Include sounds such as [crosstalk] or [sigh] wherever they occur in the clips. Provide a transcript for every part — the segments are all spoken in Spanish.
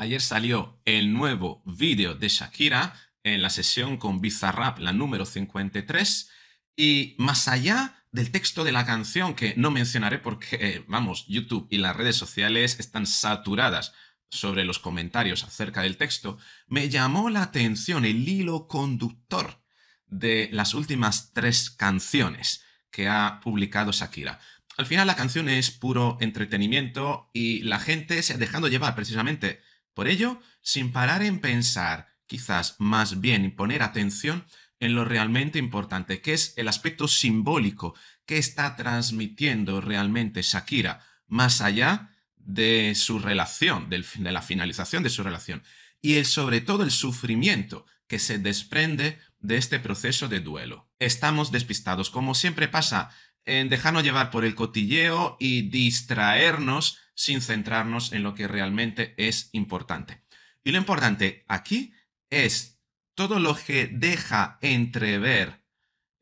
Ayer salió el nuevo vídeo de Shakira en la sesión con Bizarrap, la número 53, y más allá del texto de la canción, que no mencionaré porque, eh, vamos, YouTube y las redes sociales están saturadas sobre los comentarios acerca del texto, me llamó la atención el hilo conductor de las últimas tres canciones que ha publicado Shakira. Al final la canción es puro entretenimiento y la gente se ha dejado llevar precisamente por ello, sin parar en pensar, quizás más bien poner atención en lo realmente importante, que es el aspecto simbólico que está transmitiendo realmente Shakira, más allá de su relación, de la finalización de su relación, y sobre todo el sufrimiento que se desprende de este proceso de duelo. Estamos despistados, como siempre pasa, en dejarnos llevar por el cotilleo y distraernos sin centrarnos en lo que realmente es importante. Y lo importante aquí es todo lo que deja entrever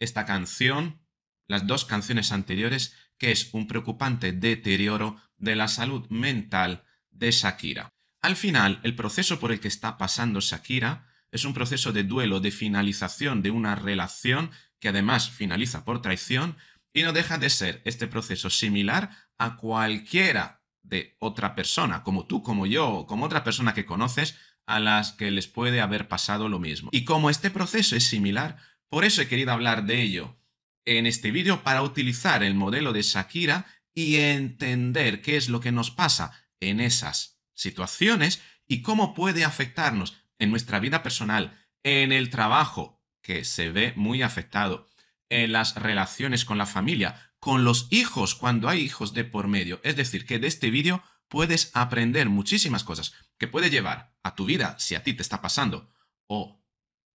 esta canción, las dos canciones anteriores, que es un preocupante deterioro de la salud mental de Shakira. Al final, el proceso por el que está pasando Shakira es un proceso de duelo, de finalización de una relación que además finaliza por traición y no deja de ser este proceso similar a cualquiera de otra persona, como tú, como yo, como otra persona que conoces, a las que les puede haber pasado lo mismo. Y como este proceso es similar, por eso he querido hablar de ello en este vídeo para utilizar el modelo de Shakira y entender qué es lo que nos pasa en esas situaciones y cómo puede afectarnos en nuestra vida personal, en el trabajo, que se ve muy afectado, en las relaciones con la familia, con los hijos cuando hay hijos de por medio. Es decir, que de este vídeo puedes aprender muchísimas cosas que puede llevar a tu vida si a ti te está pasando o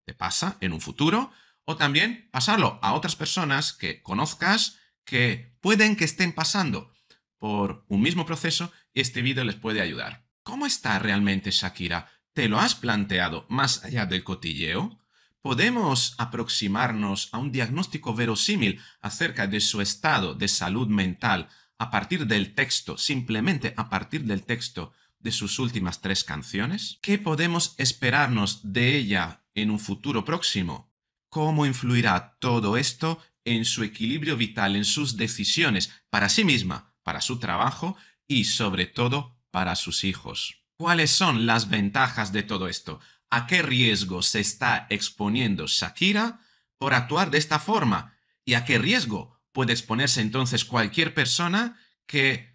te pasa en un futuro, o también pasarlo a otras personas que conozcas que pueden que estén pasando por un mismo proceso y este vídeo les puede ayudar. ¿Cómo está realmente Shakira? ¿Te lo has planteado más allá del cotilleo? podemos aproximarnos a un diagnóstico verosímil acerca de su estado de salud mental a partir del texto, simplemente a partir del texto de sus últimas tres canciones? ¿Qué podemos esperarnos de ella en un futuro próximo? ¿Cómo influirá todo esto en su equilibrio vital, en sus decisiones, para sí misma, para su trabajo y sobre todo para sus hijos? ¿Cuáles son las ventajas de todo esto? a qué riesgo se está exponiendo Shakira por actuar de esta forma y a qué riesgo puede exponerse entonces cualquier persona que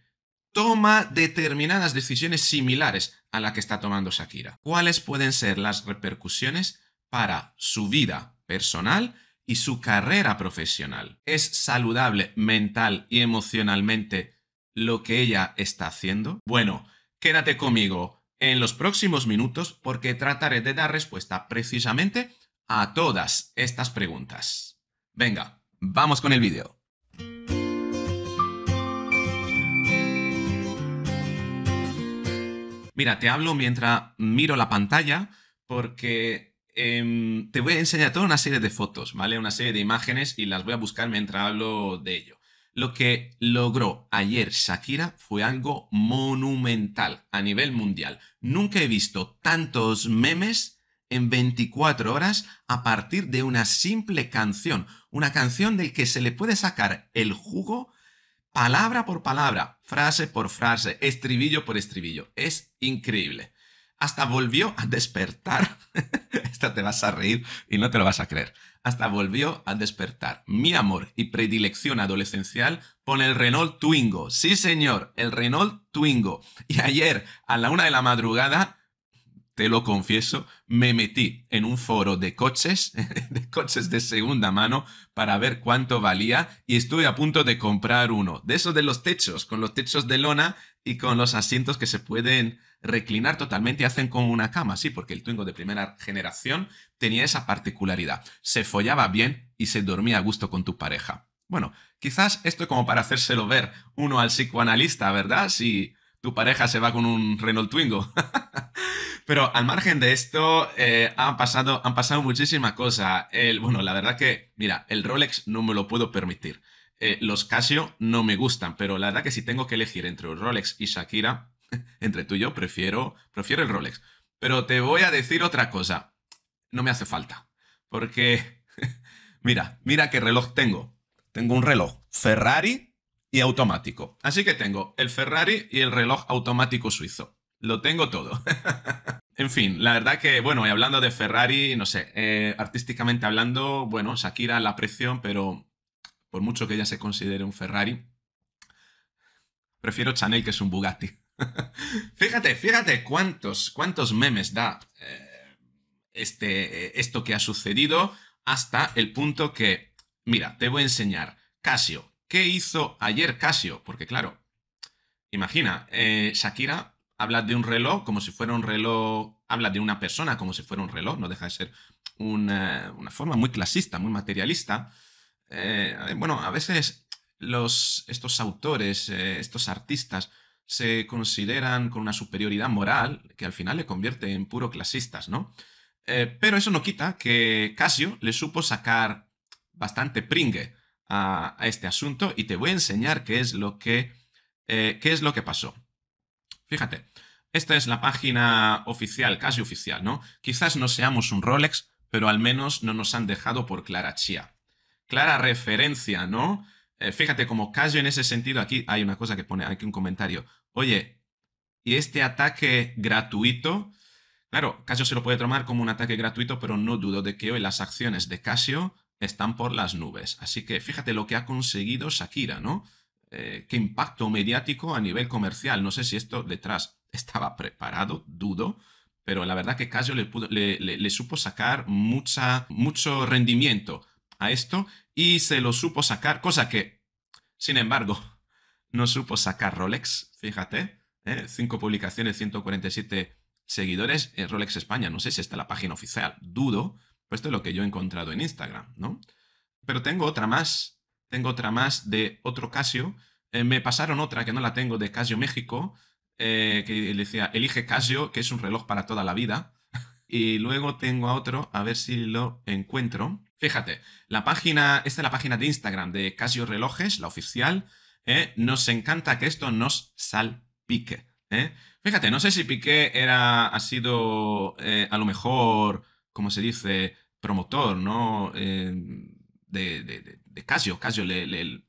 toma determinadas decisiones similares a la que está tomando Shakira. ¿Cuáles pueden ser las repercusiones para su vida personal y su carrera profesional? ¿Es saludable mental y emocionalmente lo que ella está haciendo? Bueno, quédate conmigo en los próximos minutos porque trataré de dar respuesta precisamente a todas estas preguntas. Venga, vamos con el vídeo. Mira, te hablo mientras miro la pantalla porque em, te voy a enseñar toda una serie de fotos, ¿vale? Una serie de imágenes y las voy a buscar mientras hablo de ello. Lo que logró ayer Shakira fue algo monumental a nivel mundial. Nunca he visto tantos memes en 24 horas a partir de una simple canción. Una canción del que se le puede sacar el jugo palabra por palabra, frase por frase, estribillo por estribillo. Es increíble. Hasta volvió a despertar. [laughs] Esta te vas a reír y no te lo vas a creer hasta volvió a despertar. Mi amor y predilección adolescencial con el Renault Twingo. Sí, señor, el Renault Twingo. Y ayer, a la una de la madrugada, te lo confieso, me metí en un foro de coches, [laughs] de coches de segunda mano, para ver cuánto valía y estuve a punto de comprar uno. De esos de los techos, con los techos de lona y con los asientos que se pueden reclinar totalmente y hacen como una cama, sí, porque el Twingo de primera generación tenía esa particularidad. Se follaba bien y se dormía a gusto con tu pareja. Bueno, quizás esto es como para hacérselo ver uno al psicoanalista, ¿verdad? Si tu pareja se va con un Renault Twingo. [laughs] Pero al margen de esto, eh, han, pasado, han pasado muchísimas cosas. El, bueno, la verdad que, mira, el Rolex no me lo puedo permitir. Eh, los Casio no me gustan, pero la verdad que si tengo que elegir entre Rolex y Shakira, [laughs] entre tú y yo, prefiero, prefiero el Rolex. Pero te voy a decir otra cosa no me hace falta. Porque, [laughs] mira, mira qué reloj tengo. Tengo un reloj Ferrari y automático. Así que tengo el Ferrari y el reloj automático suizo. Lo tengo todo. [laughs] en fin, la verdad que, bueno, y hablando de Ferrari, no sé, eh, artísticamente hablando, bueno, Shakira la aprecio, pero por mucho que ella se considere un Ferrari, prefiero Chanel que es un Bugatti. [laughs] fíjate, fíjate cuántos, cuántos memes da eh, este, esto que ha sucedido hasta el punto que, mira, te voy a enseñar, Casio, ¿qué hizo ayer Casio? Porque claro, imagina, eh, Shakira habla de un reloj como si fuera un reloj, habla de una persona como si fuera un reloj, no deja de ser una, forma muy clasista, muy materialista. Eh, bueno, a veces los, estos autores, eh, estos artistas, se consideran con una superioridad moral que al final le convierte en puro clasistas, ¿no? Eh, pero eso no quita que Casio le supo sacar bastante pringue a, este asunto y te voy a enseñar qué es lo que, eh, qué es lo que pasó. Fíjate, esta es la página oficial, casi oficial, ¿no? Quizás no seamos un Rolex, pero al menos no nos han dejado por Clara chía. Clara referencia, ¿no? Eh, fíjate, como Casio en ese sentido, aquí hay una cosa que pone, aquí un comentario. Oye, y este ataque gratuito Claro, Casio se lo puede tomar como un ataque gratuito, pero no dudo de que hoy las acciones de Casio están por las nubes. Así que fíjate lo que ha conseguido Shakira, ¿no? Eh, qué impacto mediático a nivel comercial. No sé si esto detrás estaba preparado, dudo, pero la verdad que Casio le, le, supo sacar mucha, mucho rendimiento a esto y se lo supo sacar, cosa que, sin embargo, [laughs] no supo sacar Rolex, fíjate, 5 ¿eh? publicaciones, 147 seguidores eh, Rolex España. No sé si está la página oficial, dudo, pues esto es lo que yo he encontrado en Instagram, ¿no? Pero tengo otra más, tengo otra más de otro Casio. Eh, me pasaron otra que no la tengo de Casio México, eh, que decía, elige Casio, que es un reloj para toda la vida. y luego tengo a otro, a ver si lo encuentro. Fíjate, la página, esta es la página de Instagram de Casio Relojes, la oficial. nos encanta que esto nos salpique. ¿eh? Fíjate, no sé si Piqué era, ha sido eh, a lo mejor, como se dice, promotor, ¿no? Eh, de, Casio. Casio le, le,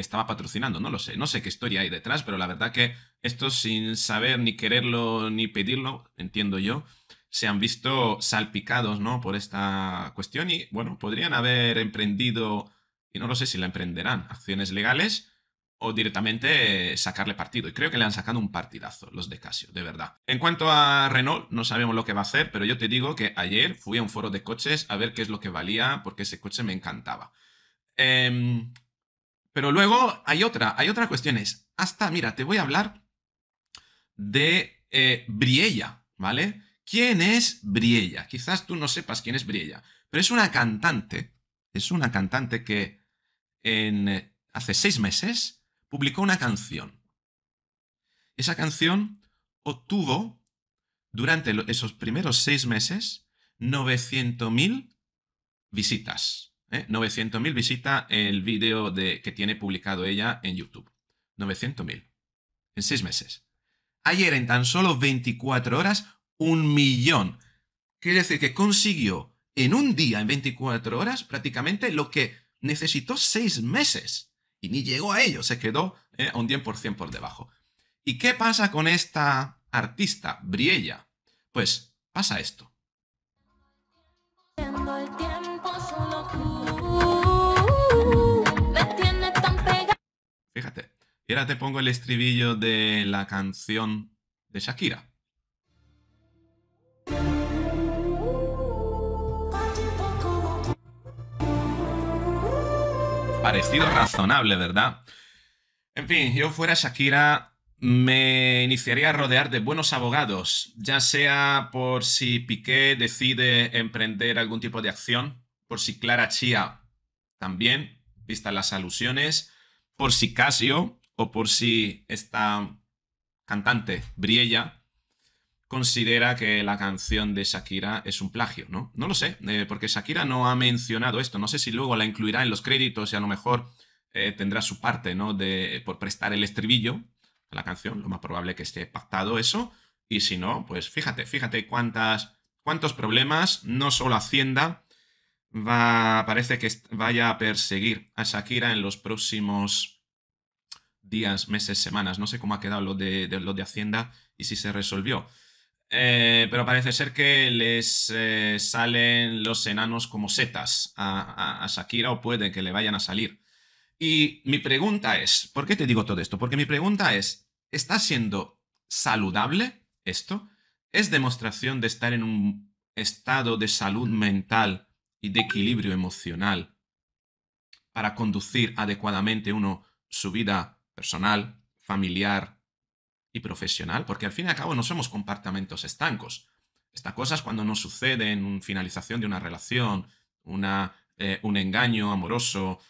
estaba patrocinando, no lo sé. No sé qué historia hay detrás, pero la verdad que esto sin saber ni quererlo ni pedirlo, entiendo yo, se han visto salpicados, ¿no? Por esta cuestión y, bueno, podrían haber emprendido, y no lo sé si la emprenderán, acciones legales o directamente sacarle partido. Y creo que le han sacado un partidazo los de Casio, de verdad. En cuanto a Renault, no sabemos lo que va a hacer, pero yo te digo que ayer fui a un foro de coches a ver qué es lo que valía, porque ese coche me encantaba. Em, pero luego hay otra, hay otra cuestión. Es hasta, mira, te voy a hablar de eh, Briella, ¿vale? ¿Quién es Briella? Quizás tú no sepas quién es Briella, pero es una cantante, es una cantante que hace seis meses publicó una canción. Esa canción obtuvo, durante esos primeros seis meses, 900.000 visitas. 900.000 ¿eh? visitas el vídeo que tiene publicado ella en YouTube. 900.000. En seis meses. Ayer, en tan solo 24 horas, un millón. Quiere decir que consiguió en un día, en 24 horas, prácticamente lo que necesitó seis meses y ni llegó a ello, se quedó eh, un 10% por debajo. ¿Y qué pasa con esta artista, Briella? Pues pasa esto. Fíjate, y ahora te pongo el estribillo de la canción de Shakira. Parecido razonable, ¿verdad? En fin, yo fuera Shakira, me iniciaría a rodear de buenos abogados, ya sea por si Piqué decide emprender algún tipo de acción, por si Clara Chía también, vista las alusiones, por si Casio o por si esta cantante Briella considera que la canción de Shakira es un plagio, ¿no? No lo sé, eh, porque Shakira no ha mencionado esto. No sé si luego la incluirá en los créditos y a lo mejor eh, tendrá su parte, ¿no? De, por prestar el estribillo a la canción. Lo más probable que esté pactado eso. Y si no, pues fíjate, fíjate cuántas, cuántos problemas, no solo Hacienda, va, parece que vaya a perseguir a Shakira en los próximos días, meses, semanas. No sé cómo ha quedado lo de lo de Hacienda y si se resolvió. Eh, pero parece ser que les eh, salen los enanos como setas a, a, Shakira o puede que le vayan a salir. Y mi pregunta es, ¿por qué te digo todo esto? Porque mi pregunta es, ¿está siendo saludable esto? ¿Es demostración de estar en un estado de salud mental y de equilibrio emocional para conducir adecuadamente uno su vida personal, familiar y profesional, porque al fin y al cabo no somos compartimentos estancos. Estas cosas cuando nos suceden, una finalización de una relación, una, eh, un engaño amoroso,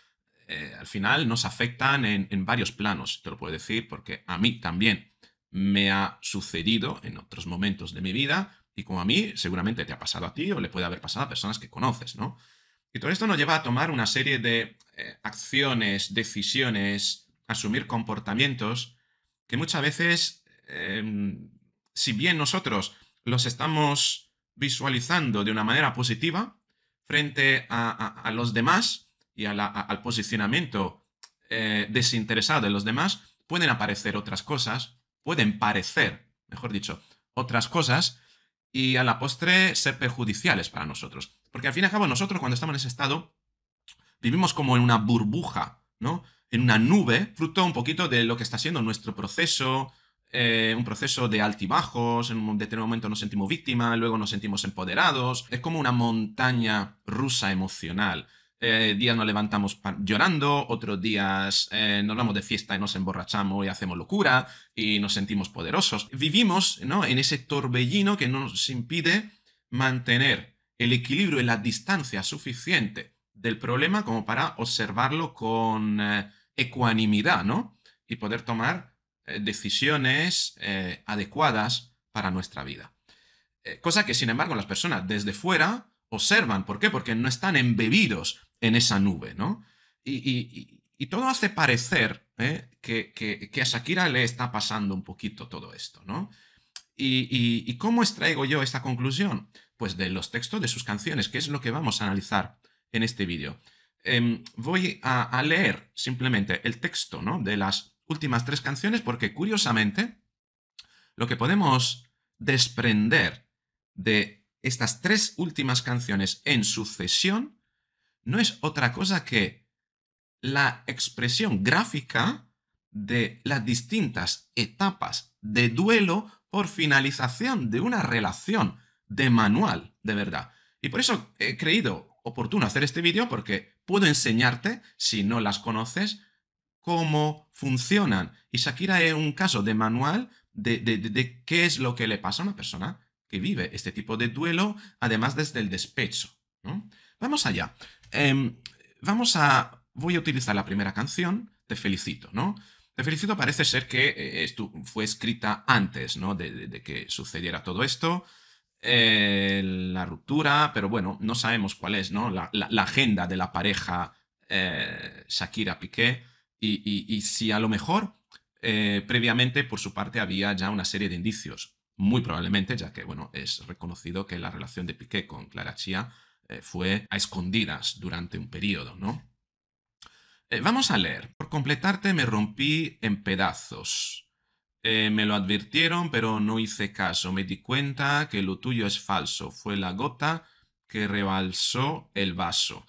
eh, al final nos afectan en, varios planos. Te lo puedo decir porque a mí también me ha sucedido en otros momentos de mi vida y como a mí seguramente te ha pasado a ti o le puede haber pasado a personas que conoces, ¿no? Y todo esto nos lleva a tomar una serie de eh, acciones, decisiones, asumir comportamientos que muchas veces, em, si bien nosotros los estamos visualizando de una manera positiva frente a, los demás y al posicionamiento eh, desinteresado de los demás, pueden aparecer otras cosas, pueden parecer, mejor dicho, otras cosas y a la postre ser perjudiciales para nosotros. Porque al fin y al cabo nosotros cuando estamos en ese estado vivimos como en una burbuja, ¿no? en una nube, fruto un poquito de lo que está siendo nuestro proceso, eh, un proceso de altibajos, en un determinado momento nos sentimos víctimas, luego nos sentimos empoderados, es como una montaña rusa emocional. Eh, días nos levantamos llorando, otros días eh, nos vamos de fiesta y nos emborrachamos y hacemos locura y nos sentimos poderosos. Vivimos ¿no? en ese torbellino que nos impide mantener el equilibrio y la distancia suficiente del problema como para observarlo con ecuanimidad, ¿no? Y poder tomar eh, decisiones eh, adecuadas para nuestra vida. Eh, cosa que, sin embargo, las personas desde fuera observan. ¿Por qué? Porque no están embebidos en esa nube, ¿no? Y, todo hace parecer que, a Shakira le está pasando un poquito todo esto, ¿no? Y, ¿Y cómo extraigo yo esta conclusión? Pues de los textos de sus canciones, que es lo que vamos a analizar en este vídeo. Em, voy a, leer simplemente el texto de las últimas tres canciones porque curiosamente lo que podemos desprender de estas tres últimas canciones en sucesión no es otra cosa que la expresión gráfica de las distintas etapas de duelo por finalización de una relación de manual, de verdad. Y por eso he creído oportuno hacer este vídeo porque puedo enseñarte, si no las conoces, cómo funcionan. Y Shakira es un caso de manual de, qué es lo que le pasa a una persona que vive este tipo de duelo, además desde el despecho. Vamos allá. Em, vamos a... Voy a utilizar la primera canción, Te felicito, ¿no? Te felicito parece ser que eh, esto fue escrita antes, ¿no? De, que sucediera todo esto. Eh, la ruptura, pero bueno, no sabemos cuál es, ¿no? La, agenda de la pareja eh, Shakira-Piqué y, si a lo mejor eh, previamente por su parte había ya una serie de indicios, muy probablemente, ya que, bueno, es reconocido que la relación de Piqué con Clara Chía fue a escondidas durante un periodo, ¿no? vamos a leer. Por completarte me rompí en pedazos. Eh, me lo advirtieron, pero no hice caso. Me di cuenta que lo tuyo es falso. Fue la gota que rebalsó el vaso.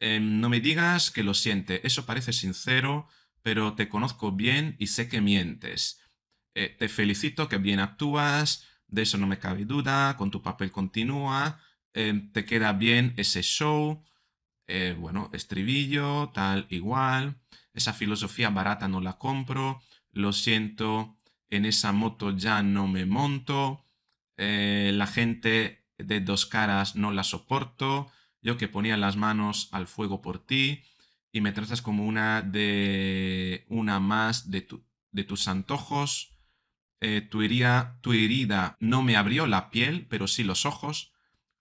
Em, no me digas que lo siente. Eso parece sincero, pero te conozco bien y sé que mientes. Eh, te felicito que bien actúas. De eso no me cabe duda. Con tu papel continúa. Em, te queda bien ese show. Eh, bueno, estribillo, tal, igual. Esa filosofía barata no la compro. Lo siento, en esa moto ya no me monto, eh, la gente de dos caras no la soporto, yo que ponía las manos al fuego por ti y me tratas como una de una más de, tus antojos, eh, tu, herida, tu herida no me abrió la piel, pero sí los ojos,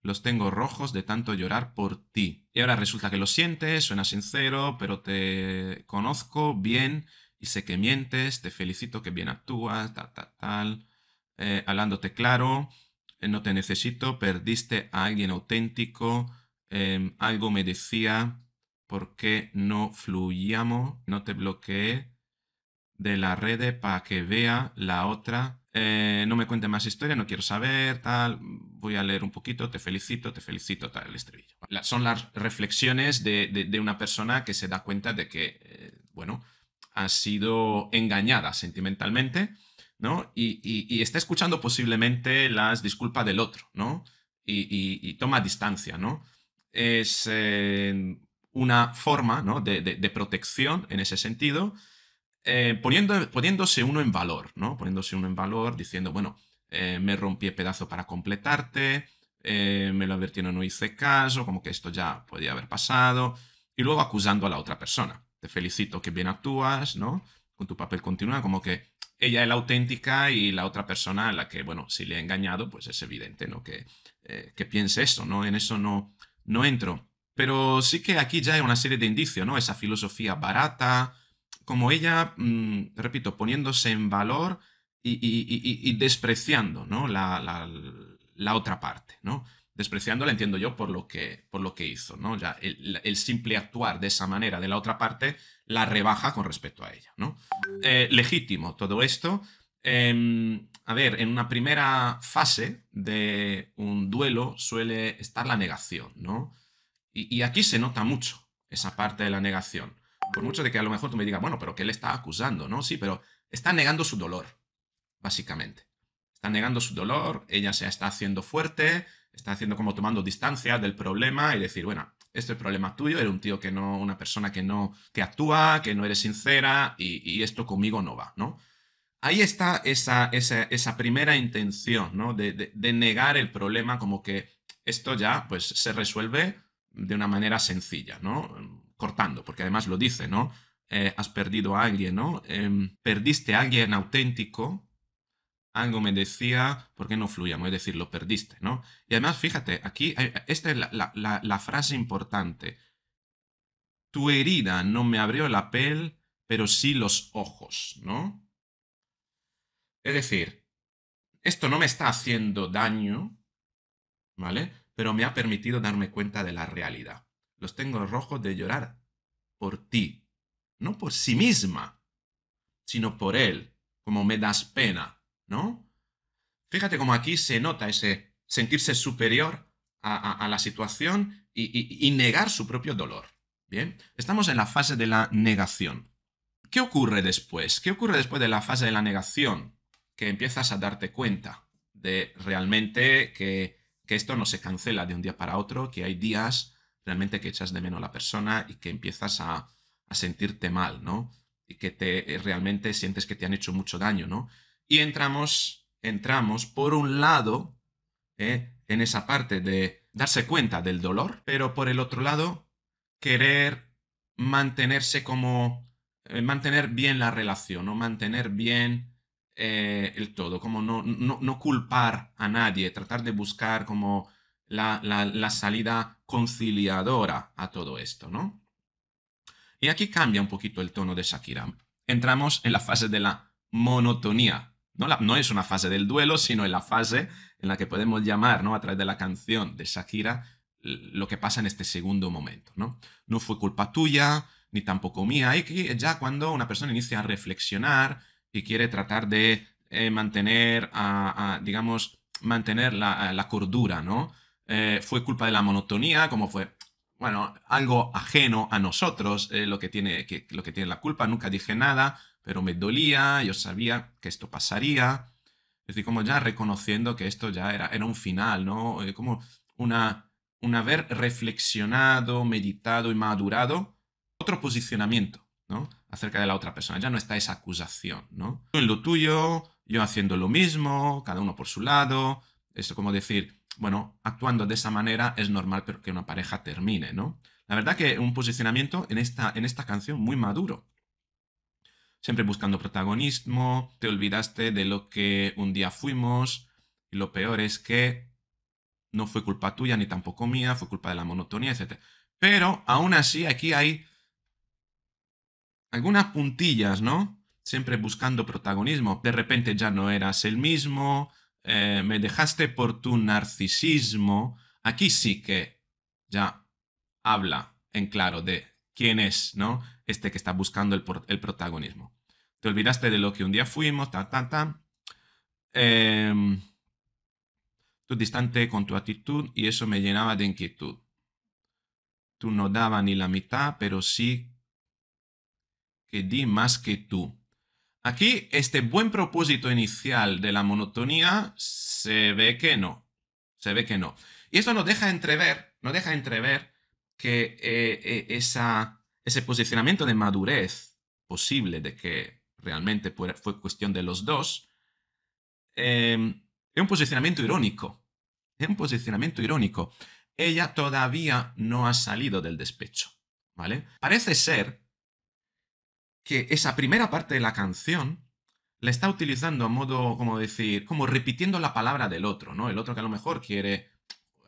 los tengo rojos de tanto llorar por ti. Y ahora resulta que lo sientes, suena sincero, pero te conozco bien y sé que mientes, te felicito que bien actúas, tal, tal, tal, eh, hablándote claro, eh, no te necesito, perdiste a alguien auténtico, em, algo me decía, ¿por qué no fluyamos? No te bloqueé de la red para que vea la otra. Eh, no me cuente más historia, no quiero saber, tal. Voy a leer un poquito, te felicito, te felicito, tal, el estribillo. son las reflexiones de, una persona que se da cuenta de que, bueno, ha sido engañada sentimentalmente, ¿no? Y, está escuchando posiblemente las disculpas del otro, ¿no? Y, toma distancia, ¿no? Es eh, una forma ¿no? de, protección en ese sentido, eh, poniéndose uno en valor, ¿no? Poniéndose uno en valor, diciendo, bueno, eh, me rompí pedazo para completarte, me lo advirtieron, no hice caso, como que esto ya podía haber pasado, y luego acusando a la otra persona te felicito, que bien actúas, ¿no? Con tu papel continúa, como que ella es la auténtica y la otra persona a la que, bueno, si le ha engañado, pues es evidente, ¿no? Que, eh, que piense eso, ¿no? En eso no, no entro. Pero sí que aquí ya hay una serie de indicios, ¿no? Esa filosofía barata, como ella, mm, repito, poniéndose en valor y, y, y, y despreciando, ¿no? La, la, la otra parte, ¿no? despreciándola, entiendo yo, por lo que, por lo que hizo, ¿no? Ya el, simple actuar de esa manera de la otra parte la rebaja con respecto a ella, ¿no? Eh, legítimo todo esto. Em, a ver, en una primera fase de un duelo suele estar la negación, ¿no? Y, aquí se nota mucho esa parte de la negación. Por mucho de que a lo mejor tú me digas, bueno, pero que le está acusando, ¿no? Sí, pero está negando su dolor, básicamente. Está negando su dolor, ella se está haciendo fuerte, está haciendo como tomando distancia del problema y decir, bueno, este es el problema tuyo, eres un tío que no, una persona que no, que actúa, que no eres sincera y, esto conmigo no va, ¿no? Ahí está esa, esa, primera intención, ¿no? De, negar el problema como que esto ya, pues, se resuelve de una manera sencilla, ¿no? Cortando, porque además lo dice, ¿no? Eh, has perdido a alguien, ¿no? Em, perdiste a alguien auténtico algo me decía, ¿por qué no fluíamos? Es decir, lo perdiste, ¿no? Y además, fíjate, aquí, eh, eh, esta es la, la frase importante. Tu herida no me abrió la piel, pero sí los ojos, ¿no? Es decir, esto no me está haciendo daño, ¿vale? Pero me ha permitido darme cuenta de la realidad. Los tengo rojos de llorar por ti, no por sí misma, sino por él, como me das pena, ¿no? Fíjate cómo aquí se nota ese sentirse superior a, la situación y, negar su propio dolor. Bien, estamos en la fase de la negación. ¿Qué ocurre después? ¿Qué ocurre después de la fase de la negación? Que empiezas a darte cuenta de realmente que, esto no se cancela de un día para otro, que hay días realmente que echas de menos a la persona y que empiezas a, a sentirte mal, ¿no? Y que te, eh, realmente sientes que te han hecho mucho daño, ¿no? Y entramos, entramos por un lado eh, en esa parte de darse cuenta del dolor, pero por el otro lado, querer mantenerse como, eh, mantener bien la relación mantener bien eh, el todo, como no, no, culpar a nadie, tratar de buscar como la, salida conciliadora a todo esto, ¿no? Y aquí cambia un poquito el tono de Shakira. Entramos en la fase de la monotonía, no, es una fase del duelo, sino es la fase en la que podemos llamar, A través de la canción de Shakira, lo que pasa en este segundo momento, ¿no? No fue culpa tuya, ni tampoco mía. Y que ya cuando una persona inicia a reflexionar y quiere tratar de eh, mantener, a, digamos, mantener la, cordura, ¿no? Eh, fue culpa de la monotonía, como fue, bueno, algo ajeno a nosotros, eh, lo, que tiene, lo que tiene la culpa, nunca dije nada, pero me dolía, yo sabía que esto pasaría. Es decir, como ya reconociendo que esto ya era, era un final, ¿no? Eh, como una, un haber reflexionado, meditado y madurado otro posicionamiento, ¿no? Acerca de la otra persona. Ya no está esa acusación, ¿no? Tú en lo tuyo, yo haciendo lo mismo, cada uno por su lado. Esto como decir, bueno, actuando de esa manera es normal pero que una pareja termine, ¿no? La verdad que un posicionamiento en esta, en esta canción muy maduro siempre buscando protagonismo, te olvidaste de lo que un día fuimos y lo peor es que no fue culpa tuya ni tampoco mía, fue culpa de la monotonía, etc. Pero aún así aquí hay algunas puntillas, ¿no? Siempre buscando protagonismo. De repente ya no eras el mismo, eh, me dejaste por tu narcisismo. Aquí sí que ya habla en claro de quién es, ¿no? Este que está buscando el, protagonismo. Te olvidaste de lo que un día fuimos, ta, ta, ta. Em, tú distante con tu actitud y eso me llenaba de inquietud. Tú no daba ni la mitad, pero sí que di más que tú. Aquí este buen propósito inicial de la monotonía se ve que no, se ve que no. Y eso nos deja entrever, nos deja entrever que eh, eh, ese posicionamiento de madurez posible, de que realmente fue cuestión de los dos, em, es un posicionamiento irónico. Es un posicionamiento irónico. Ella todavía no ha salido del despecho, ¿vale? Parece ser que esa primera parte de la canción la está utilizando a modo, como decir, como repitiendo la palabra del otro, ¿no? El otro que a lo mejor quiere,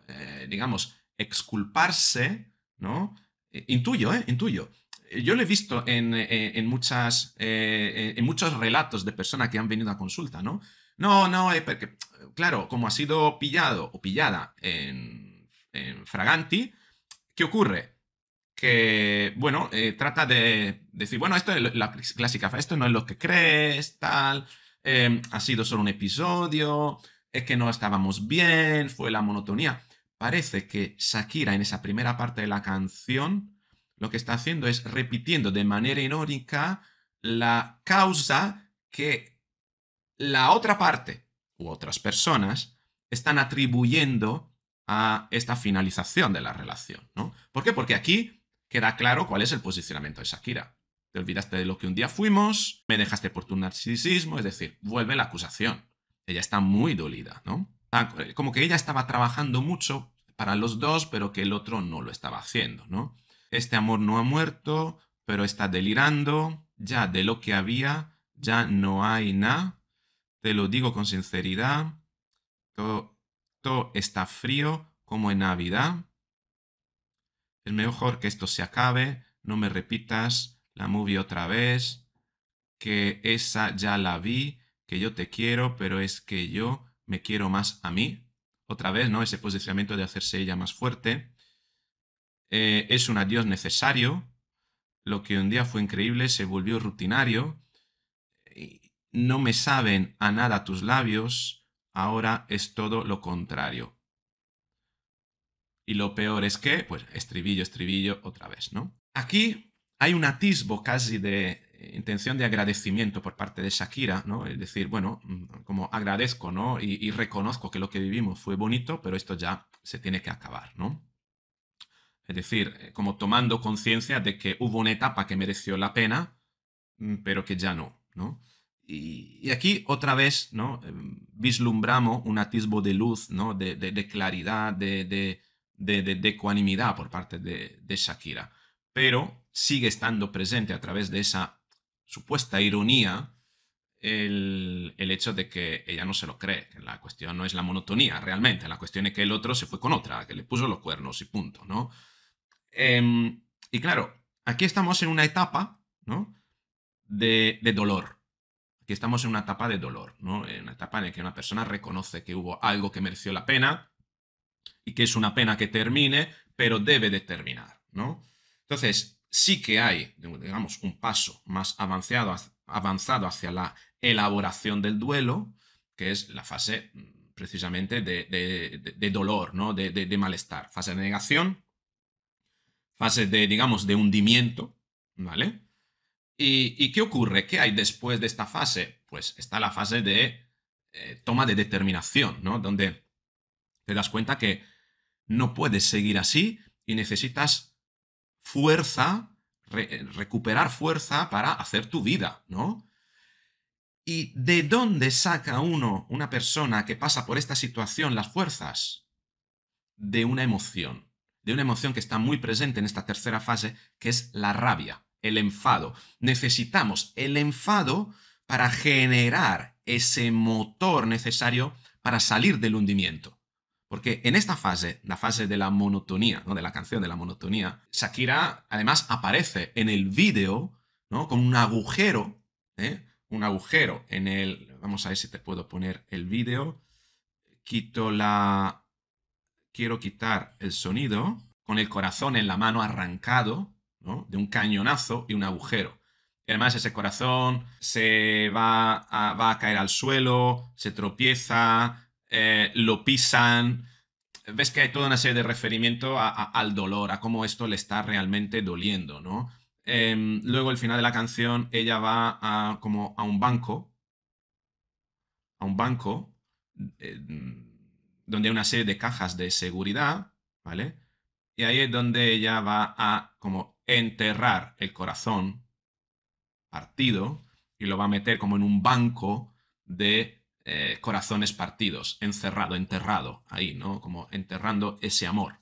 eh, digamos, exculparse ¿no? Eh, intuyo, ¿eh? Intuyo. Eh, yo lo he visto en, eh, muchas, en muchos relatos de personas que han venido a consulta, ¿no? No, no, porque, claro, como ha sido pillado o pillada en, Fraganti, ¿qué ocurre? Que, bueno, trata de decir, bueno, esto es la clásica, esto no es lo que crees, tal, ha sido solo un episodio, es que no estábamos bien, fue la monotonía parece que Shakira en esa primera parte de la canción lo que está haciendo es repitiendo de manera irónica la causa que la otra parte u otras personas están atribuyendo a esta finalización de la relación, ¿no? ¿Por qué? Porque aquí queda claro cuál es el posicionamiento de Shakira. Te olvidaste de lo que un día fuimos, me dejaste por tu narcisismo, es decir, vuelve la acusación. Ella está muy dolida, ¿no? Ah, eh, como que ella estaba trabajando mucho para los dos, pero que el otro no lo estaba haciendo, ¿no? Este amor no ha muerto, pero está delirando, ya de lo que había, ya no hay nada, te lo digo con sinceridad, todo, todo está frío como en Navidad, es mejor que esto se acabe, no me repitas la movie otra vez, que esa ya la vi, que yo te quiero, pero es que yo me quiero más a mí. Otra vez, ¿no? Ese posicionamiento de hacerse ella más fuerte. Eh, es un adiós necesario. Lo que un día fue increíble se volvió rutinario. No me saben a nada tus labios. Ahora es todo lo contrario. Y lo peor es que, pues, estribillo, estribillo, otra vez, ¿no? Aquí hay un atisbo casi de intención de agradecimiento por parte de Shakira, ¿no? Es decir, bueno, mm, como agradezco, Y, reconozco que lo que vivimos fue bonito, pero esto ya se tiene que acabar, ¿no? Es decir, eh, como tomando conciencia de que hubo una etapa que mereció la pena, mm, pero que ya no, ¿no? Y, aquí otra vez, ¿no? Em, vislumbramos un atisbo de luz, ¿no? De, claridad, de, de, ecuanimidad por parte de Shakira, pero sigue estando presente a través de esa supuesta ironía el, hecho de que ella no se lo cree, que la cuestión no es la monotonía realmente, la cuestión es que el otro se fue con otra, que le puso los cuernos y punto, ¿no? Em, y claro, aquí estamos en una etapa, ¿no? De, de, dolor. Aquí estamos en una etapa de dolor, ¿no? En una etapa en la que una persona reconoce que hubo algo que mereció la pena y que es una pena que termine, pero debe de terminar, ¿no? Entonces, sí que hay, digamos, un paso más avanzado, avanzado hacia la elaboración del duelo, que es la fase mm, precisamente de, dolor, ¿no? De, malestar. Fase de negación, fase de, digamos, de hundimiento, ¿vale? ¿Y, qué ocurre? ¿Qué hay después de esta fase? Pues está la fase de eh, toma de determinación, ¿no? Donde te das cuenta que no puedes seguir así y necesitas fuerza, eh, recuperar fuerza para hacer tu vida, ¿no? ¿Y de dónde saca uno, una persona que pasa por esta situación, las fuerzas? De una emoción, de una emoción que está muy presente en esta tercera fase, que es la rabia, el enfado. Necesitamos el enfado para generar ese motor necesario para salir del hundimiento. Porque en esta fase, la fase de la monotonía, ¿no? de la canción, de la monotonía, Shakira además aparece en el vídeo ¿no? con un agujero, ¿eh? un agujero en el... Vamos a ver si te puedo poner el vídeo. Quito la... Quiero quitar el sonido con el corazón en la mano arrancado ¿no? de un cañonazo y un agujero. Además, ese corazón se va va a caer al suelo, se tropieza, eh, lo pisan. Ves que hay toda una serie de referimiento al dolor, a cómo esto le está realmente doliendo, ¿no? Em, luego, al final de la canción, ella va a, como a un banco, a un banco, eh, donde hay una serie de cajas de seguridad, ¿vale? Y ahí es donde ella va a como enterrar el corazón partido y lo va a meter como en un banco de eh, corazones partidos, encerrado, enterrado, ahí, ¿no? Como enterrando ese amor,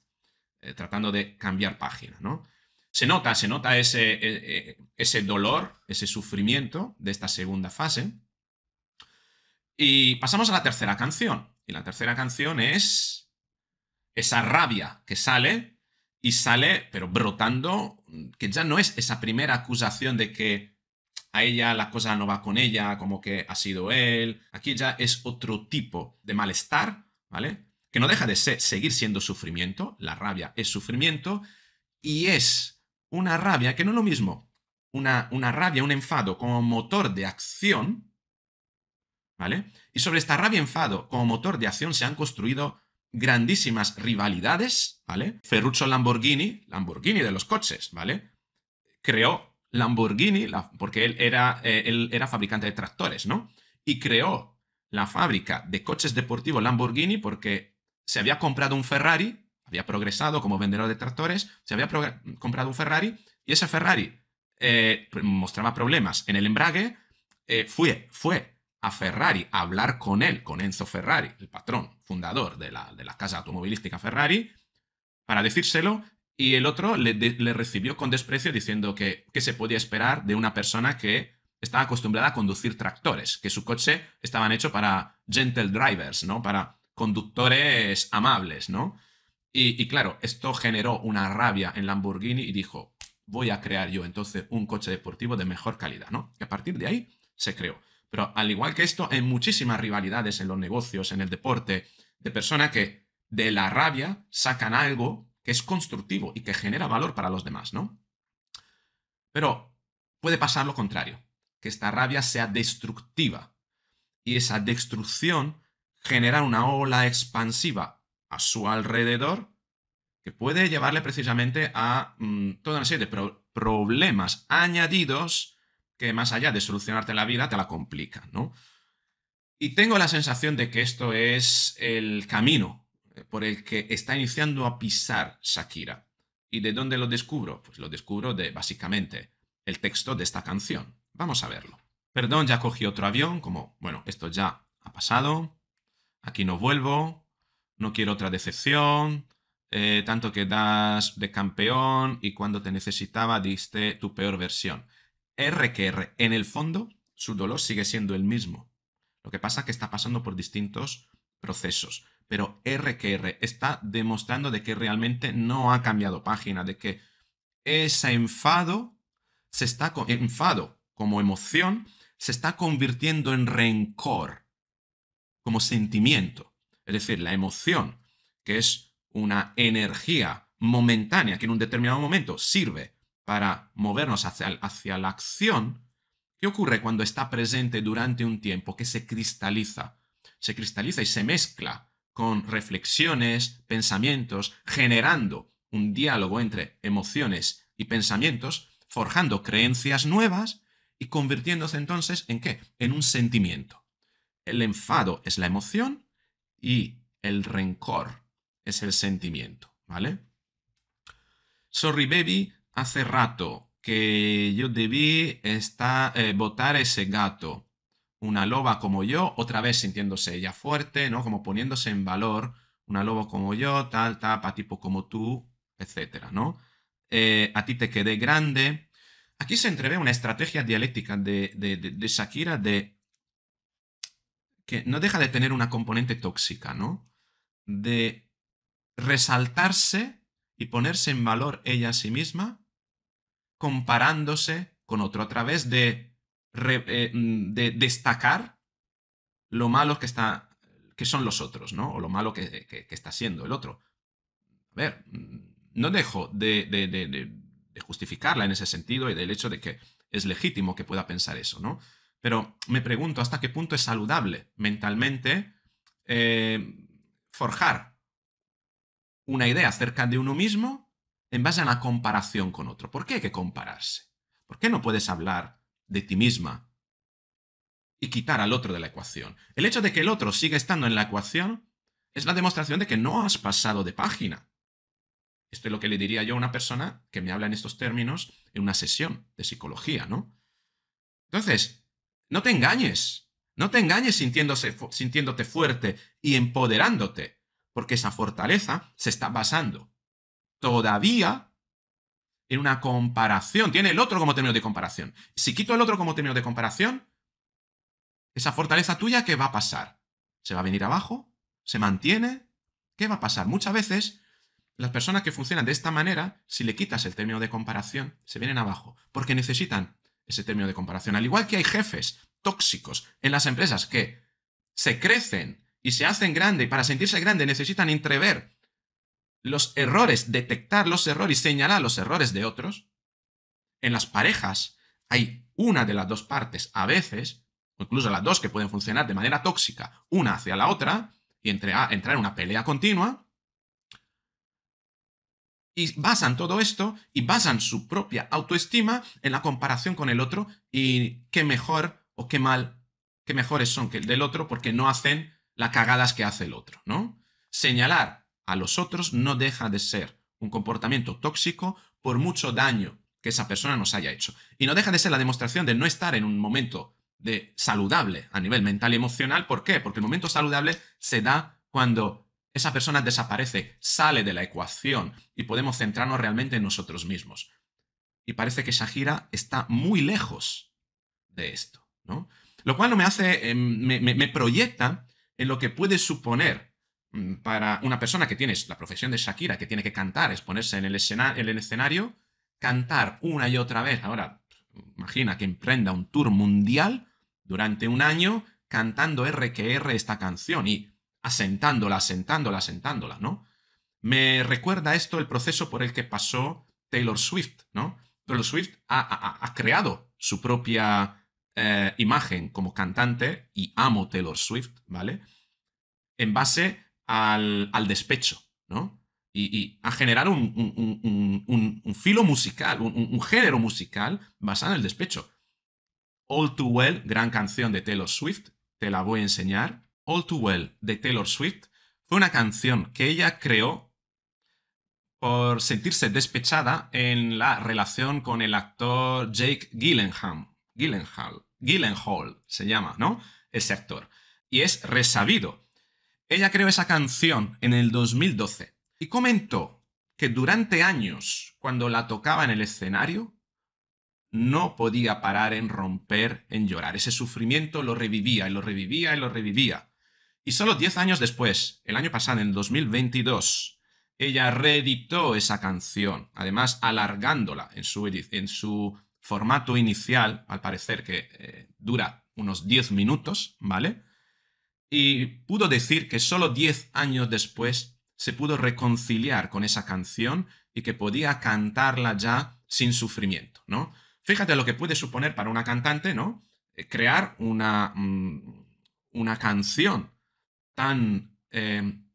eh, tratando de cambiar página, ¿no? Se nota, se nota ese, e, e, ese dolor, ese sufrimiento de esta segunda fase. Y pasamos a la tercera canción. Y la tercera canción es esa rabia que sale y sale, pero brotando, que ya no es esa primera acusación de que a ella la cosa no va con ella, como que ha sido él. Aquí ya es otro tipo de malestar, ¿vale? Que no deja de seguir siendo sufrimiento, la rabia es sufrimiento, y es una rabia que no es lo mismo, una, una rabia, un enfado como motor de acción, ¿vale? Y sobre esta rabia enfado como motor de acción se han construido grandísimas rivalidades, ¿vale? Ferruccio Lamborghini, Lamborghini de los coches, ¿vale? Creó Lamborghini, porque él era, eh, era fabricante de tractores, ¿no? Y creó la fábrica de coches deportivos Lamborghini porque se había comprado un Ferrari, había progresado como vendedor de tractores, se había comprado un Ferrari y ese Ferrari eh, pues, mostraba problemas en el embrague, eh, fue, fue a Ferrari a hablar con él, con Enzo Ferrari, el patrón, fundador de de la casa automovilística Ferrari, para decírselo y el otro le, recibió con desprecio diciendo que, que se podía esperar de una persona que estaba acostumbrada a conducir tractores, que su coche estaba hecho para gentle drivers, ¿no? Para conductores amables, ¿no? Y, claro, esto generó una rabia en Lamborghini y dijo, voy a crear yo entonces un coche deportivo de mejor calidad, ¿no? Y a partir de ahí se creó. Pero al igual que esto, hay muchísimas rivalidades en los negocios, en el deporte, de personas que de la rabia sacan algo que es constructivo y que genera valor para los demás, ¿no? Pero puede pasar lo contrario, que esta rabia sea destructiva y esa destrucción genera una ola expansiva a su alrededor que puede llevarle precisamente a mm, toda una serie de problemas añadidos que más allá de solucionarte la vida te la complican, ¿no? Y tengo la sensación de que esto es el camino eh, por el que está iniciando a pisar Shakira. ¿Y de dónde lo descubro? Pues lo descubro de, básicamente, el texto de esta canción. Vamos a verlo. Perdón, ya cogí otro avión, como, bueno, esto ya ha pasado, aquí no vuelvo, no quiero otra decepción, eh, tanto que das de campeón y cuando te necesitaba diste tu peor versión. R que R, en el fondo, su dolor sigue siendo el mismo. Lo que pasa es que está pasando por distintos procesos pero RQR está demostrando de que realmente no ha cambiado página, de que ese enfado se está enfado como emoción se está convirtiendo en rencor como sentimiento, es decir, la emoción que es una energía momentánea que en un determinado momento sirve para movernos hacia, hacia la acción, ¿qué ocurre cuando está presente durante un tiempo que se cristaliza? Se cristaliza y se mezcla con reflexiones, pensamientos, generando un diálogo entre emociones y pensamientos, forjando creencias nuevas y convirtiéndose entonces en qué? En un sentimiento. El enfado es la emoción y el rencor es el sentimiento, ¿vale? Sorry baby, hace rato que yo debí votar eh, ese gato una loba como yo, otra vez sintiéndose ella fuerte, ¿no? Como poniéndose en valor, una loba como yo, tal, tapa, tipo como tú, etcétera, ¿no? Eh, a ti te quedé grande. Aquí se entrevé una estrategia dialéctica de, de, de Shakira de que no deja de tener una componente tóxica, ¿no? De resaltarse y ponerse en valor ella a sí misma comparándose con otro a través de eh, mm, de destacar lo malo que, está, que son los otros, ¿no? O lo malo que, está siendo el otro. A ver, mm, no dejo de, justificarla en ese sentido y del hecho de que es legítimo que pueda pensar eso, ¿no? Pero me pregunto hasta qué punto es saludable mentalmente eh, forjar una idea acerca de uno mismo en base a la comparación con otro. ¿Por qué hay que compararse? ¿Por qué no puedes hablar de ti misma y quitar al otro de la ecuación. El hecho de que el otro siga estando en la ecuación es la demostración de que no has pasado de página. Esto es lo que le diría yo a una persona que me habla en estos términos en una sesión de psicología, ¿no? Entonces, no te engañes. No te engañes sintiéndote fuerte y empoderándote, porque esa fortaleza se está basando todavía en una comparación, tiene el otro como término de comparación. Si quito el otro como término de comparación, esa fortaleza tuya, ¿qué va a pasar? ¿Se va a venir abajo? ¿Se mantiene? ¿Qué va a pasar? Muchas veces las personas que funcionan de esta manera, si le quitas el término de comparación, se vienen abajo, porque necesitan ese término de comparación. Al igual que hay jefes tóxicos en las empresas que se crecen y se hacen grandes, y para sentirse grande necesitan entrever los errores, detectar los errores y señalar los errores de otros. En las parejas hay una de las dos partes, a veces, o incluso las dos que pueden funcionar de manera tóxica, una hacia la otra, y a, ah, entrar en una pelea continua. Y basan todo esto y basan su propia autoestima en la comparación con el otro y qué mejor o qué mal, qué mejores son que el del otro porque no hacen las cagadas que hace el otro, ¿no? Señalar a los otros no deja de ser un comportamiento tóxico por mucho daño que esa persona nos haya hecho. Y no deja de ser la demostración de no estar en un momento de saludable a nivel mental y emocional. ¿Por qué? Porque el momento saludable se da cuando esa persona desaparece, sale de la ecuación y podemos centrarnos realmente en nosotros mismos. Y parece que gira está muy lejos de esto, ¿no? Lo cual no me hace, em, me, me proyecta en lo que puede suponer Mm, para una persona que tiene la profesión de Shakira, que tiene que cantar, es ponerse en el, escena, el escenario, cantar una y otra vez. Ahora, imagina que emprenda un tour mundial durante un año cantando R esta canción y asentándola, asentándola, asentándola, ¿no? Me recuerda esto el proceso por el que pasó Taylor Swift, ¿no? Taylor Swift ha, creado su propia eh, imagen como cantante y amo Taylor Swift, ¿vale? En base al, despecho, ¿no? Y, a generar un, filo musical, un, género musical basado en el despecho. All Too Well, gran canción de Taylor Swift, te la voy a enseñar. All Too Well de Taylor Swift fue una canción que ella creó por sentirse despechada en la relación con el actor Jake Gyllenhaal. Gyllenhaal, Gyllenhaal se llama, ¿no? Ese actor. Y es resabido ella creó esa canción en el 2012 y comentó que durante años, cuando la tocaba en el escenario, no podía parar en romper, en llorar. Ese sufrimiento lo revivía y lo revivía y lo revivía. Y solo 10 años después, el año pasado, en 2022, ella reeditó esa canción, además alargándola en su, formato inicial, al parecer que eh, dura unos 10 minutos, ¿vale? y pudo decir que solo 10 años después se pudo reconciliar con esa canción y que podía cantarla ya sin sufrimiento, ¿no? Fíjate lo que puede suponer para una cantante, ¿no? Eh, crear una, mm, una canción tan, em,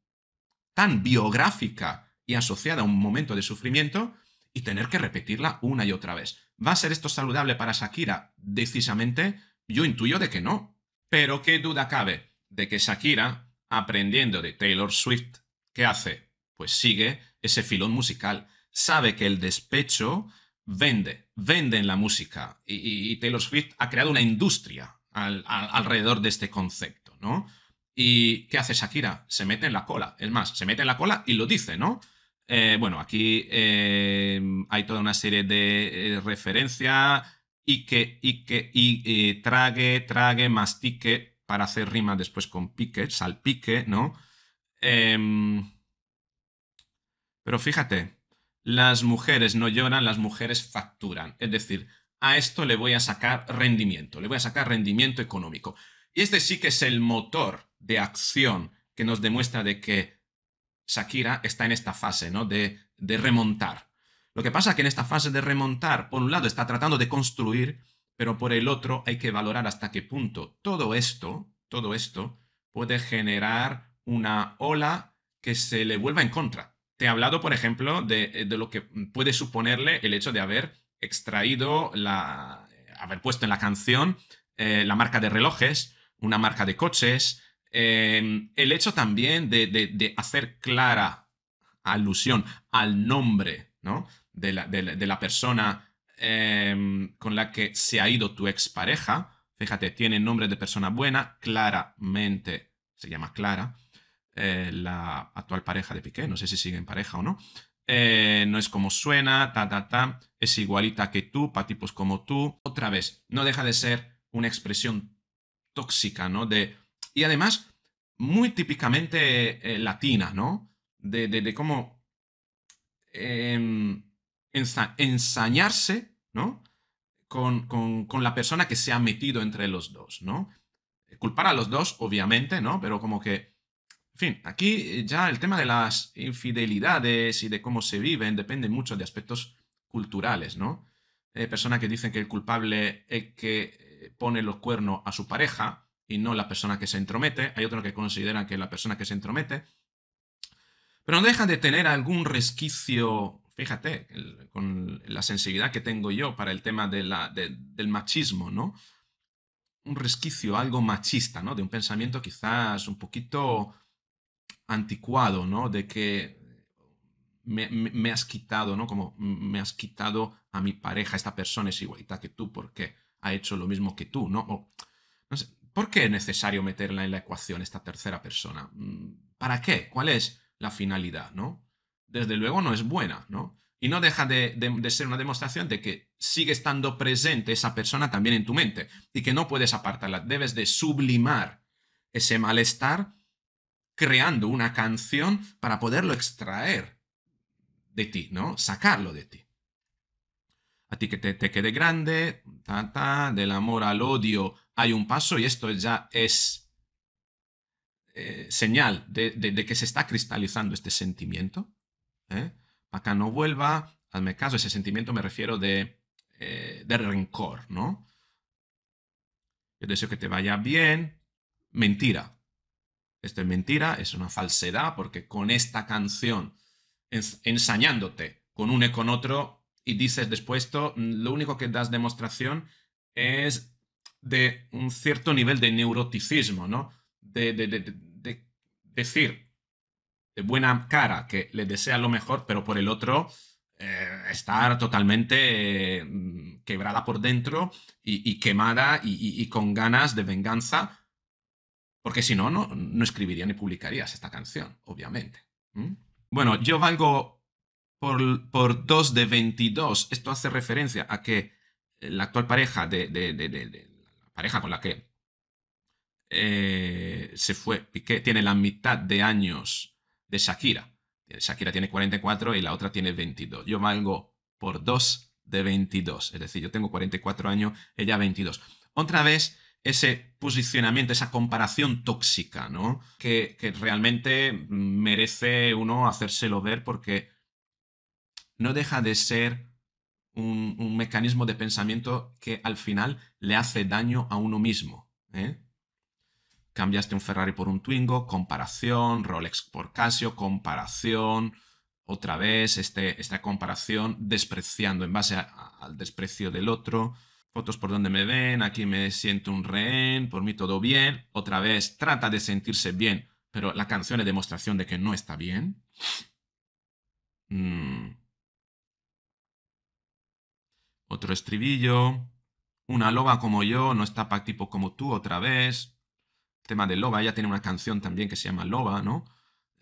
tan biográfica y asociada a un momento de sufrimiento y tener que repetirla una y otra vez. ¿Va a ser esto saludable para Shakira? Decisamente, yo intuyo de que no. Pero qué duda cabe de que Shakira, aprendiendo de Taylor Swift, ¿qué hace? Pues sigue ese filón musical. Sabe que el despecho vende, vende en la música. Y, Taylor Swift ha creado una industria alrededor de este concepto, ¿no? ¿Y qué hace Shakira? Se mete en la cola. Es más, se mete en la cola y lo dice, ¿no? Eh, bueno, aquí eh, hay toda una serie de eh, referencias y que, y que, y trague, trague, mastique, para hacer rima después con pique, salpique, ¿no? Em, pero fíjate, las mujeres no lloran, las mujeres facturan. Es decir, a esto le voy a sacar rendimiento, le voy a sacar rendimiento económico. Y este sí que es el motor de acción que nos demuestra de que Shakira está en esta fase, ¿no? De, de remontar. Lo que pasa es que en esta fase de remontar, por un lado, está tratando de construir pero por el otro hay que valorar hasta qué punto todo esto, todo esto puede generar una ola que se le vuelva en contra. Te he hablado, por ejemplo, de, eh, lo que puede suponerle el hecho de haber extraído la, eh, haber puesto en la canción eh, la marca de relojes, una marca de coches, em, el hecho también de, hacer clara alusión al nombre ¿no? de, la, de la persona Em, con la que se ha ido tu expareja. Fíjate, tiene nombre de persona buena, claramente se llama Clara, eh, la actual pareja de Piqué, no sé si sigue en pareja o no. Eh, no es como suena, ta, ta, ta, es igualita que tú, para tipos como tú. Otra vez, no deja de ser una expresión tóxica, ¿no? De, y además, muy típicamente eh, latina, ¿no? De, de, de cómo em, ensañarse, ¿no? Con, la persona que se ha metido entre los dos, ¿no? Culpar a los dos, obviamente, ¿no? Pero como que, en fin, aquí eh, ya el tema de las infidelidades y de cómo se viven depende mucho de aspectos culturales, ¿no? Hay personas que dicen que el culpable es que eh, pone los cuernos a su pareja y no la persona que se entromete. Hay otros que consideran que la persona que se entromete. Pero no dejan de tener algún resquicio fíjate, con la sensibilidad que tengo yo para el tema del machismo, ¿no? Un resquicio algo machista, ¿no? De un pensamiento quizás un poquito anticuado, ¿no? De que me, has quitado, ¿no? Como me has quitado a mi pareja, esta persona es igualita que tú porque ha hecho lo mismo que tú, ¿no? ¿Por qué es necesario meterla en la ecuación esta tercera persona? Mm, ¿Para qué? ¿Cuál es la finalidad, ¿no? desde luego no es buena, ¿no? Y no deja de, ser una demostración de que sigue estando presente esa persona también en tu mente y que no puedes apartarla, debes de sublimar ese malestar creando una canción para poderlo extraer de ti, ¿no? Sacarlo de ti. A ti que te, quede grande, ta, ta, del amor al odio hay un paso y esto ya es eh, señal de que se está cristalizando este sentimiento acá ¿eh? Para que no vuelva, hazme caso, ese sentimiento me refiero eh, de, rencor, ¿no? Yo deseo que te vaya bien. Mentira. Esto es mentira, es una falsedad, porque con esta canción, ensañándote con uno y con otro, y dices después esto, lo único que das demostración es de un cierto nivel de neuroticismo, ¿no? de decir de buena cara, que le desea lo mejor, pero por el otro eh, estar totalmente mm, quebrada por dentro y, quemada y, con ganas de venganza, porque si no, no, escribiría ni publicarías esta canción, obviamente. Bueno, yo valgo por, por 2 de 22. Esto hace referencia a que la actual pareja de, la pareja con la que eh, se fue que tiene la mitad de años de Shakira. Eh, Shakira tiene 44 y la otra tiene 22. Yo valgo por 2 de 22. Es decir, yo tengo 44 años, ella 22. Otra vez ese posicionamiento, esa comparación tóxica, ¿no? Que, realmente merece uno hacérselo ver porque no deja de ser un, un, mecanismo de pensamiento que al final le hace daño a uno mismo. ¿eh? cambiaste un Ferrari por un Twingo, comparación, Rolex por Casio, comparación, otra vez este, esta comparación, despreciando en base al desprecio del otro, fotos por donde me ven, aquí me siento un rehén, por mí todo bien, otra vez trata de sentirse bien, pero la canción es demostración de que no está bien. Mm. Otro estribillo. Una loba como yo no está para tipo como tú otra vez tema de Loba, ella tiene una canción también que se llama Loba, ¿no?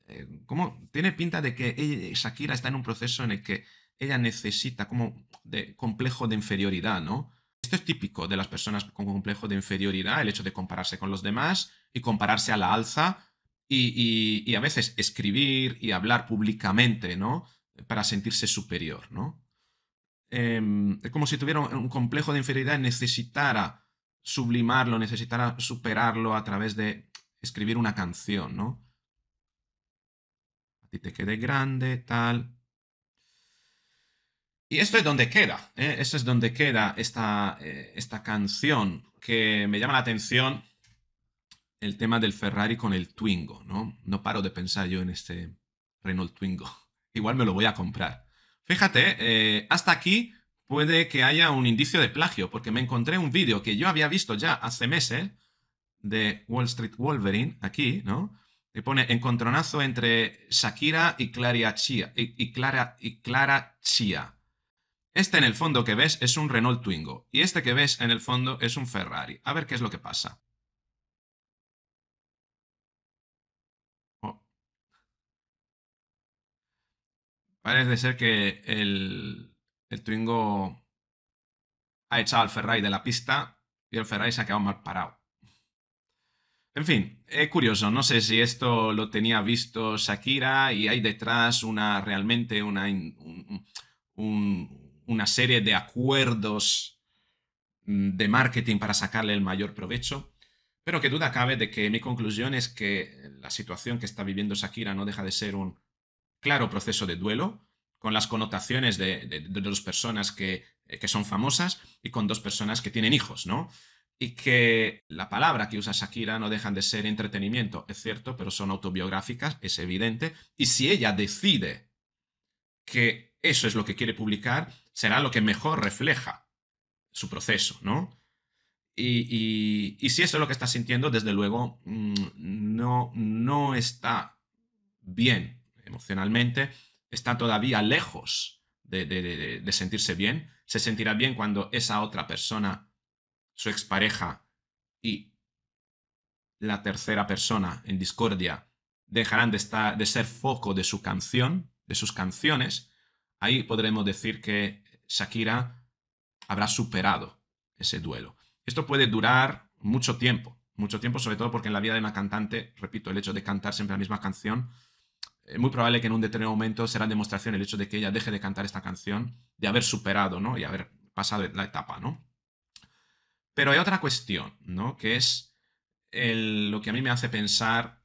Eh, como tiene pinta de que Shakira está en un proceso en el que ella necesita como de complejo de inferioridad, ¿no? Esto es típico de las personas con complejo de inferioridad, el hecho de compararse con los demás y compararse a la alza y, a veces escribir y hablar públicamente, ¿no? Para sentirse superior, ¿no? Em, es como si tuviera un complejo de inferioridad y necesitara sublimarlo, necesitará superarlo a través de escribir una canción, ¿no? A ti te quede grande, tal. Y esto es donde queda, ¿eh? Eso es donde queda esta, eh, esta canción que me llama la atención el tema del Ferrari con el Twingo, ¿no? No paro de pensar yo en este Renault Twingo. [laughs] Igual me lo voy a comprar. Fíjate, eh, hasta aquí puede que haya un indicio de plagio, porque me encontré un vídeo que yo había visto ya hace meses de Wall Street Wolverine, aquí, ¿no? Y pone encontronazo entre Shakira y Clara Chia. Y, Clara, y Clara Chia. Este en el fondo que ves es un Renault Twingo. Y este que ves en el fondo es un Ferrari. A ver qué es lo que pasa. Oh. Parece ser que el, el Twingo ha echado al Ferrari de la pista y el Ferrari se ha quedado mal parado. En fin, es curioso, no sé si esto lo tenía visto Shakira y hay detrás una realmente una, una serie de acuerdos mm, de marketing para sacarle el mayor provecho, pero que duda cabe de que mi conclusión es que la situación que está viviendo Shakira no deja de ser un claro proceso de duelo, con las connotaciones de, dos personas eh, que, son famosas y con dos personas que tienen hijos, ¿no? Y que la palabra que usa Shakira no dejan de ser entretenimiento, es cierto, pero son autobiográficas, es evidente, y si ella decide que eso es lo que quiere publicar, será lo que mejor refleja su proceso, ¿no? Y, si eso es lo que está sintiendo, desde luego mm, no, no está bien emocionalmente está todavía lejos de, sentirse bien, se sentirá bien cuando esa otra persona, su expareja y la tercera persona en discordia dejarán de, estar, de ser foco de su canción, de sus canciones, ahí podremos decir que Shakira habrá superado ese duelo. Esto puede durar mucho tiempo, mucho tiempo sobre todo porque en la vida de una cantante, repito, el hecho de cantar siempre la misma canción es eh, muy probable que en un determinado momento será demostración el hecho de que ella deje de cantar esta canción, de haber superado, ¿no? Y haber pasado la etapa, ¿no? Pero hay otra cuestión, ¿no? Que es lo que a mí me hace pensar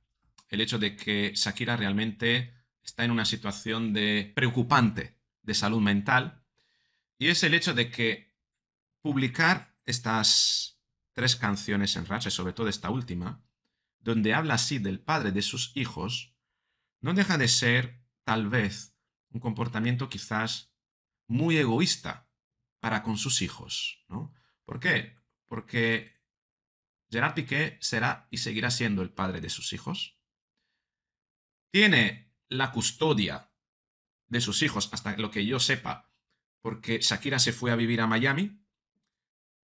el hecho de que Shakira realmente está en una situación de preocupante de salud mental, y es el hecho de que publicar estas tres canciones en Ratchet, sobre todo esta última, donde habla así del padre de sus hijos, no deja de ser, tal vez, un comportamiento quizás muy egoísta para con sus hijos, ¿no? ¿Por qué? Porque Gerard Piqué será y seguirá siendo el padre de sus hijos. Tiene la custodia de sus hijos, hasta lo que yo sepa, porque Shakira se fue a vivir a Miami,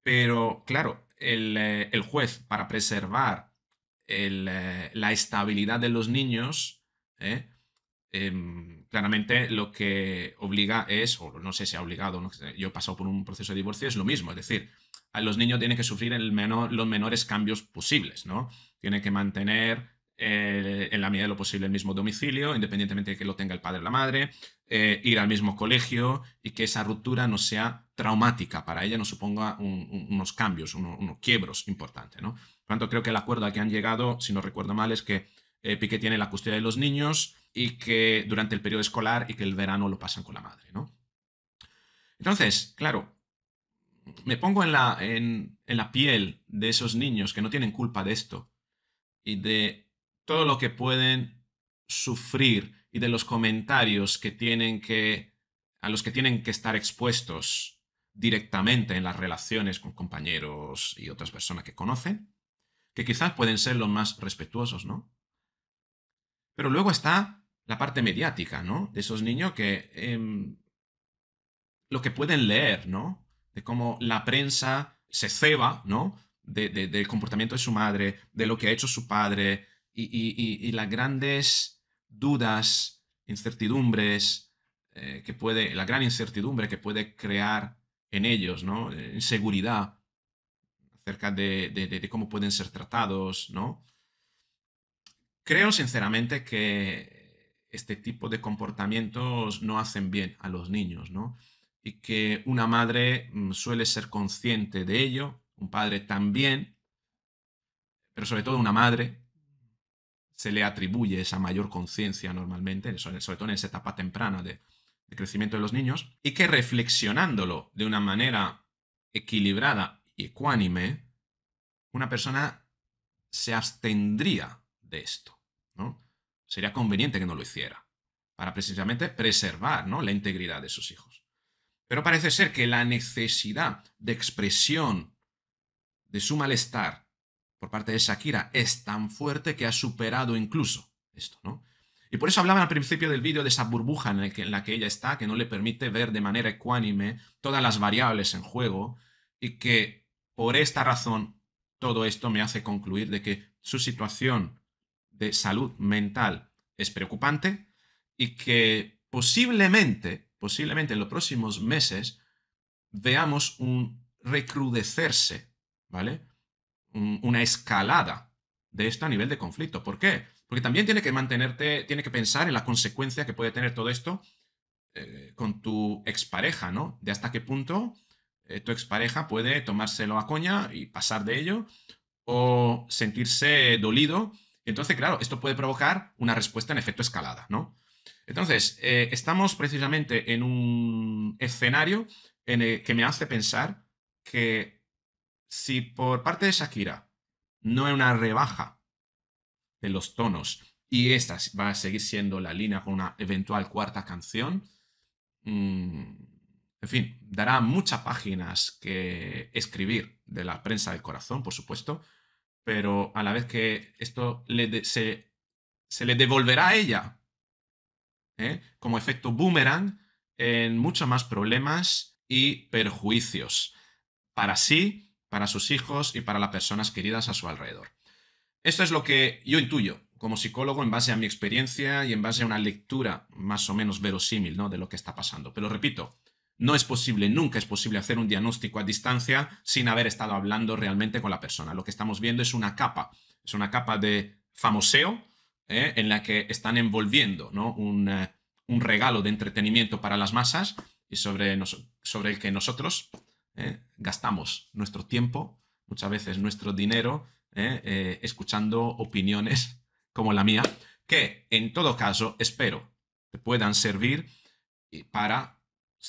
pero claro, el, eh, el juez para preservar el, eh, la estabilidad de los niños ¿eh? Em, claramente lo que obliga es, o no sé si ha obligado, yo he pasado por un proceso de divorcio, es lo mismo, es decir, a los niños tienen que sufrir los menores cambios posibles, ¿no? Tienen que mantener eh, en la medida de lo posible el mismo domicilio, independientemente de que lo tenga el padre o la madre, eh, ir al mismo colegio y que esa ruptura no sea traumática para ella, no suponga unos cambios, unos quiebros importantes, ¿no? Por tanto, creo que el acuerdo al que han llegado, si no recuerdo mal, es que eh, tiene la custodia de los niños y que durante el periodo escolar y que el verano lo pasan con la madre, ¿no? Entonces, claro, me pongo en la, en la piel de esos niños que no tienen culpa de esto y de todo lo que pueden sufrir y de los comentarios que tienen que a los que tienen que estar expuestos directamente en las relaciones con compañeros y otras personas que conocen, que quizás pueden ser los más respetuosos, ¿no? Pero luego está la parte mediática, ¿no? De esos niños que em, lo que pueden leer, ¿no? De cómo la prensa se ceba, ¿no? De, del comportamiento de su madre, de lo que ha hecho su padre y, las grandes dudas, incertidumbres eh, que puede, la gran incertidumbre que puede crear en ellos, ¿no? Eh, inseguridad acerca de, de cómo pueden ser tratados, ¿no? Creo sinceramente que este tipo de comportamientos no hacen bien a los niños, ¿no? Y que una madre mm, suele ser consciente de ello, un padre también, pero sobre todo una madre se le atribuye esa mayor conciencia normalmente, sobre todo en esa etapa temprana de, de crecimiento de los niños, y que reflexionándolo de una manera equilibrada y ecuánime, una persona se abstendría de esto. Sería conveniente que no lo hiciera, para precisamente preservar ¿no? la integridad de sus hijos. Pero parece ser que la necesidad de expresión de su malestar por parte de Shakira es tan fuerte que ha superado incluso esto, ¿no? Y por eso hablaba al principio del vídeo de esa burbuja en, la que ella está, que no le permite ver de manera ecuánime todas las variables en juego y que por esta razón todo esto me hace concluir de que su situación de salud mental es preocupante y que posiblemente, posiblemente en los próximos meses veamos un recrudecerse, ¿vale? una escalada de esto a nivel de conflicto. ¿Por qué? Porque también tiene que mantenerte, tiene que pensar en la consecuencia que puede tener todo esto eh, con tu expareja, ¿no? De hasta qué punto eh, tu expareja puede tomárselo a coña y pasar de ello o sentirse dolido entonces, claro, esto puede provocar una respuesta en efecto escalada, ¿no? Entonces, eh, estamos precisamente en un escenario en el que me hace pensar que si por parte de Shakira no hay una rebaja de los tonos y esta va a seguir siendo la línea con una eventual cuarta canción, mm, en fin, dará muchas páginas que escribir de la prensa del corazón, por supuesto, pero a la vez que esto se, le devolverá a ella ¿eh? como efecto boomerang en muchos más problemas y perjuicios para sí, para sus hijos y para las personas queridas a su alrededor. Esto es lo que yo intuyo como psicólogo en base a mi experiencia y en base a una lectura más o menos verosímil ¿no? de lo que está pasando. Pero repito, no es posible, nunca es posible hacer un diagnóstico a distancia sin haber estado hablando realmente con la persona. Lo que estamos viendo es una capa, es una capa de famoseo ¿eh? en la que están envolviendo ¿no? Eh, un, regalo de entretenimiento para las masas y sobre, sobre el que nosotros ¿eh? gastamos nuestro tiempo, muchas veces nuestro dinero, escuchando opiniones como la mía, que en todo caso espero que puedan servir para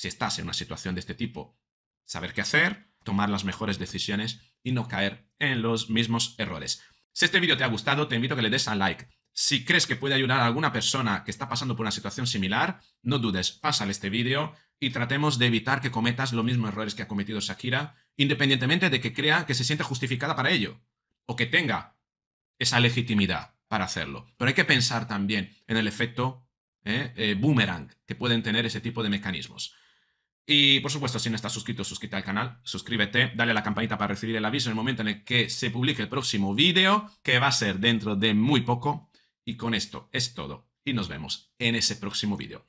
si estás en una situación de este tipo, saber qué hacer, tomar las mejores decisiones y no caer en los mismos errores. Si este vídeo te ha gustado, te invito a que le des a like. Si crees que puede ayudar a alguna persona que está pasando por una situación similar, no dudes, pásale este vídeo y tratemos de evitar que cometas los mismos errores que ha cometido Shakira, independientemente de que crea que se sienta justificada para ello o que tenga esa legitimidad para hacerlo. Pero hay que pensar también en el efecto ¿eh? Eh, boomerang que pueden tener ese tipo de mecanismos. Y por supuesto, si no estás suscrito, suscríbete al canal, suscríbete, dale a la campanita para recibir el aviso en el momento en el que se publique el próximo vídeo, que va a ser dentro de muy poco. Y con esto es todo y nos vemos en ese próximo vídeo.